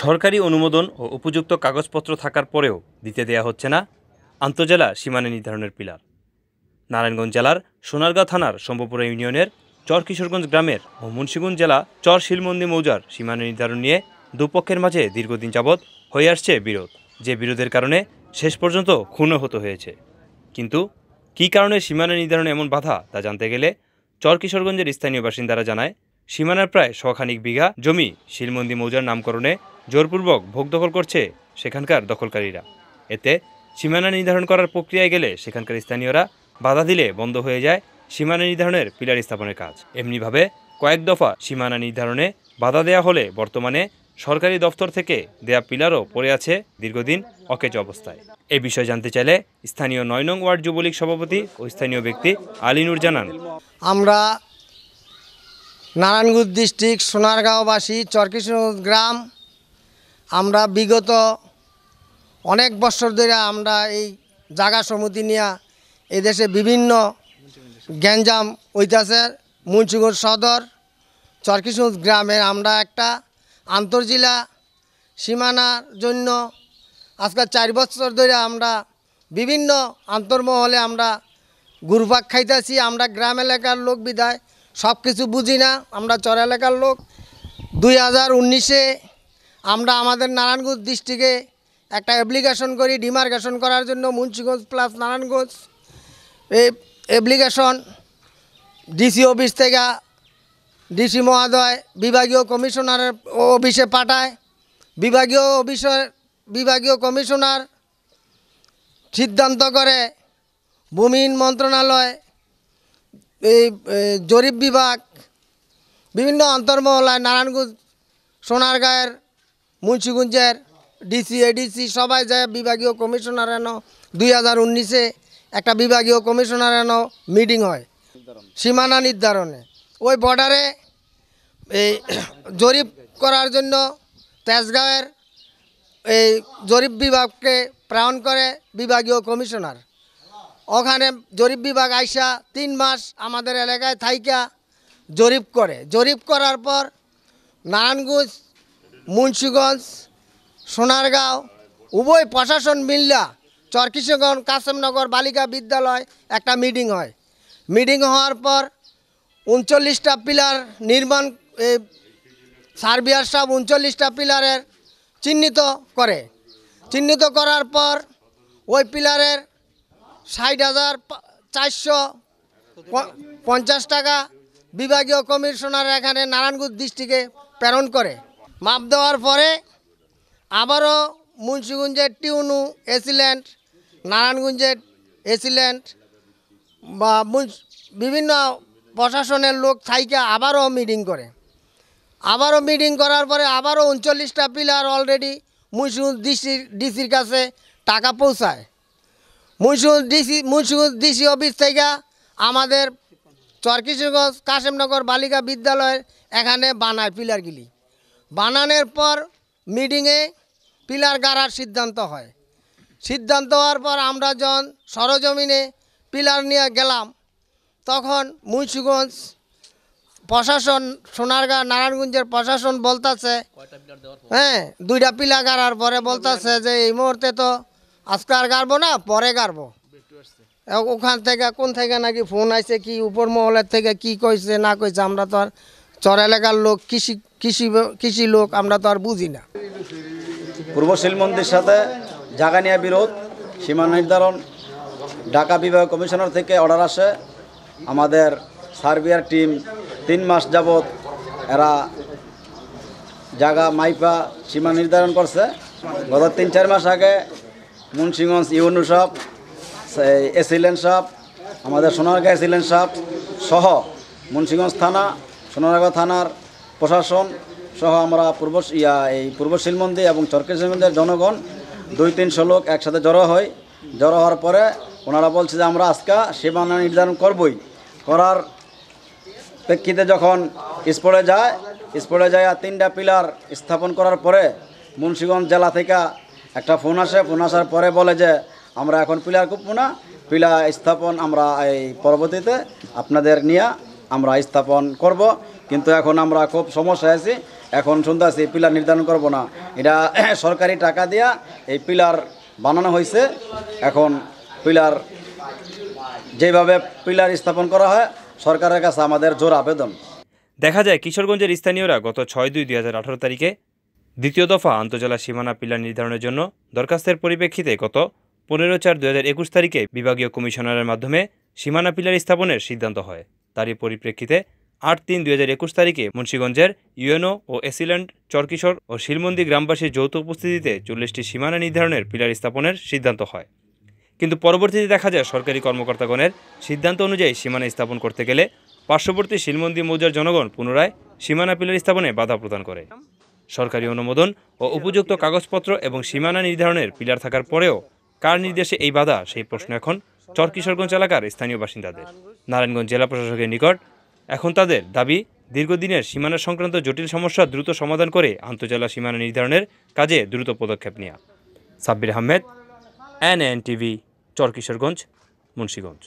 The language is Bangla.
সরকারি অনুমোদন ও উপযুক্ত কাগজপত্র থাকার পরেও দিতে দেয়া হচ্ছে না আন্তজেলা সীমানা নির্ধারণের পিলার নারায়ণগঞ্জ জেলার সোনারগাঁ থানার সম্ভবপুরা ইউনিয়নের চর কিশোরগঞ্জ গ্রামের ও মুন্সীগঞ্জ জেলা চর শিলমন্দি মৌজার সীমানা নির্ধারণ নিয়ে দুপক্ষের মাঝে দীর্ঘদিন যাবৎ হয়ে আসছে বিরোধ যে বিরোধের কারণে শেষ পর্যন্ত হতে হয়েছে কিন্তু কি কারণে সীমানা নির্ধারণে এমন বাধা তা জানতে গেলে চর কিশোরগঞ্জের স্থানীয় বাসিন্দারা জানায় সীমানার প্রায় শখানিক বিঘা জমি শিলমন্দি মৌজার নামকরণে জোরপূর্বক ভোগ দখল করছে সেখানকার দখলকারীরা এতে সীমানা নির্ধারণ করার প্রক্রিয়ায় গেলে সেখানকার স্থানীয়রা বাধা দিলে বন্ধ হয়ে যায় সীমানা নির্ধারণের পিলার স্থাপনের কাজ এমনিভাবে কয়েক দফা সীমানা নির্ধারণে বাধা দেয়া হলে বর্তমানে সরকারি দফতর থেকে দেয়া পিলারও পড়ে আছে দীর্ঘদিন অকেজ অবস্থায় এ বিষয়ে জানতে চাইলে স্থানীয় নয় নং ওয়ার্ড যুবলীগ সভাপতি ও স্থানীয় ব্যক্তি আলিনুর জানান আমরা নারায়ণগঞ্জ ডিস্ট্রিক্ট সোনারগাঁওবাসী চরকিশ গ্রাম আমরা বিগত অনেক বছর ধরে আমরা এই জাগা সমিতি নিয়ে এদেশে বিভিন্ন গ্যাঞ্জাম ঐতিহাসের মুন্সিগঞ্জ সদর চরকিশগঞ্জ গ্রামে আমরা একটা আন্তর্জেলা সীমানার জন্য আজকাল চার বছর ধরে আমরা বিভিন্ন আন্তর্মহলে আমরা গুরুভাগ খাইতেছি আমরা গ্রাম এলাকার লোক বিদায় সব কিছু বুঝি না আমরা চর এলাকার লোক দুই হাজার উনিশে আমরা আমাদের নারায়ণগঞ্জ ডিস্ট্রিক্টে একটা অ্যাপ্লিকেশন করি ডিমার্কেশন করার জন্য মুন্সিগঞ্জ প্লাস নারায়ণগঞ্জ এই অ্যাপ্লিকেশন ডিসি অফিস থেকে ডিসি মহোদয় বিভাগীয় কমিশনারের অফিসে পাঠায় বিভাগীয় অফিসের বিভাগীয় কমিশনার সিদ্ধান্ত করে ভূমিহীন মন্ত্রণালয় এই জরিপ বিভাগ বিভিন্ন অন্তর্মহলায় নারায়ণগঞ্জ সোনারগাঁয়ের মুন্সিগঞ্জের ডিসি এডিসি সবাই যায় বিভাগীয় কমিশনার এন দুই হাজার উনিশে একটা বিভাগীয় কমিশনার এন মিটিং হয় সীমানা নির্ধারণে ওই বর্ডারে এই জরিপ করার জন্য তেজগাঁওয়ের এই জরিপ বিভাগকে প্রাণ করে বিভাগীয় কমিশনার ওখানে জরিপ বিভাগ আইসা তিন মাস আমাদের এলাকায় থাইকা জরিপ করে জরিপ করার পর নারায়ণগঞ্জ মুন্সীগঞ্জ সোনারগাঁও উভয় প্রশাসন মিল্লা চরকিশগঞ্জ কাসেমনগর বালিকা বিদ্যালয় একটা মিটিং হয় মিটিং হওয়ার পর উনচল্লিশটা পিলার নির্মাণ সার্বিয়ার সাহেব উনচল্লিশটা পিলারের চিহ্নিত করে চিহ্নিত করার পর ওই পিলারের ষাট হাজার চারশো পঞ্চাশ টাকা বিভাগীয় কমিশনার এখানে নারায়ণগঞ্জ ডিস্ট্রিক্টে প্রেরণ করে মাপ দেওয়ার পরে আবারও মুন্সিগঞ্জের টিউনু এসিল্যান্ড নারায়ণগঞ্জের এসিল্যান্ড বা বিভিন্ন প্রশাসনের লোক থাইকে আবারও মিটিং করে আবারও মিটিং করার পরে আবারও উনচল্লিশটা পিলার অলরেডি মুন্সিগঞ্জ ডিসির ডিসির কাছে টাকা পৌঁছায় Munshiganj DC Munshiganj DC office থেকে আমাদের চরকিশগঞ্জ কাশেমনগর বালিকা বিদ্যালয়ের এখানে বানায় পিলারগুলি বানানোর পর মিটিংয়ে পিলার গাড়ার সিদ্ধান্ত হয় সিদ্ধান্ত হওয়ার পর আমরা যখন সরজমিনে পিলার নিয়ে গেলাম তখন মুন্সিগঞ্জ প্রশাসন সোনারগাঁ নারায়ণগঞ্জের প্রশাসন বলতাছে হ্যাঁ দুইটা পিলা গাড়ার পরে বলতাছে যে এই মুহূর্তে তো আজকে আর গাড়বো না পরে গাড়বো ওখান থেকে কোন থেকে নাকি ফোন আইছে কি উপর মহলের থেকে কি কইছে না কইছে আমরা তো আর চর এলাকার লোক কৃষি কৃষি কৃষি লোক আমরা তো আর বুঝি না পূর্ব শিলমন্দির সাথে জাগা নেওয়া বিরোধ সীমা নির্ধারণ ঢাকা বিভাগ কমিশনার থেকে অর্ডার আসে আমাদের সার্বিয়ার টিম তিন মাস যাবৎ এরা জাগা মাইপা সীমা নির্ধারণ করছে গত তিন চার মাস আগে মুন্সিগঞ্জ ইউনু সাপ এসিলেন সাপ আমাদের সোনারগাঁ এসিলেন সাপ সহ মুন্সিগঞ্জ থানা সোনারগাঁ থানার প্রশাসন সহ আমরা পূর্ব ইয়া এই পূর্ব শিলমন্দির এবং চরকে শিলমন্দির জনগণ দুই তিনশো লোক একসাথে জড়ো হয় জড়ো হওয়ার পরে ওনারা বলছে যে আমরা আজকে সীমানা নির্ধারণ করবই করার প্রেক্ষিতে যখন স্পোর্টে যায় স্পোর্টে যায় তিনটা পিলার স্থাপন করার পরে মুন্সীগঞ্জ জেলা থেকে একটা ফোন আসে ফোন আসার পরে বলে যে আমরা এখন পিলার খুব না পিলা স্থাপন আমরা এই পরবর্তীতে আপনাদের নিয়ে আমরা স্থাপন করব কিন্তু এখন আমরা খুব সমস্যায় আছি এখন শুনতে আছি পিলার নির্ধারণ করব না এটা সরকারি টাকা দিয়া এই পিলার বানানো হয়েছে এখন পিলার যেভাবে পিলার স্থাপন করা হয় সরকারের কাছে আমাদের জোর আবেদন দেখা যায় কিশোরগঞ্জের স্থানীয়রা গত ছয় দুই দুই তারিখে দ্বিতীয় দফা আন্তজেলা সীমানা পিলার নির্ধারণের জন্য দরখাস্তের পরিপ্রেক্ষিতে গত পনেরো চার দু তারিখে বিভাগীয় কমিশনারের মাধ্যমে সীমানা পিলার স্থাপনের সিদ্ধান্ত হয় তারই পরিপ্রেক্ষিতে আট তিন দুই হাজার একুশ তারিখে মুন্সীগঞ্জের ইউএনও ও এসিল্যান্ড চরকিশোর ও শিলমন্দি গ্রামবাসীর যৌথ উপস্থিতিতে চল্লিশটি সীমানা নির্ধারণের পিলার স্থাপনের সিদ্ধান্ত হয় কিন্তু পরবর্তীতে দেখা যায় সরকারি কর্মকর্তাগণের সিদ্ধান্ত অনুযায়ী সীমানা স্থাপন করতে গেলে পার্শ্ববর্তী শিলমন্দি মৌজার জনগণ পুনরায় সীমানা পিলার স্থাপনে বাধা প্রদান করে সরকারি অনুমোদন ও উপযুক্ত কাগজপত্র এবং সীমানা নির্ধারণের পিলার থাকার পরেও কার নির্দেশে এই বাধা সেই প্রশ্ন এখন চরকিশোরগঞ্জ এলাকার স্থানীয় বাসিন্দাদের নারায়ণগঞ্জ জেলা প্রশাসকের নিকট এখন তাদের দাবি দীর্ঘদিনের সীমানা সংক্রান্ত জটিল সমস্যা দ্রুত সমাধান করে আন্তজেলা সীমানা নির্ধারণের কাজে দ্রুত পদক্ষেপ নেওয়া Sabbir Ahmed N N TV Charkishorganj Munshiganj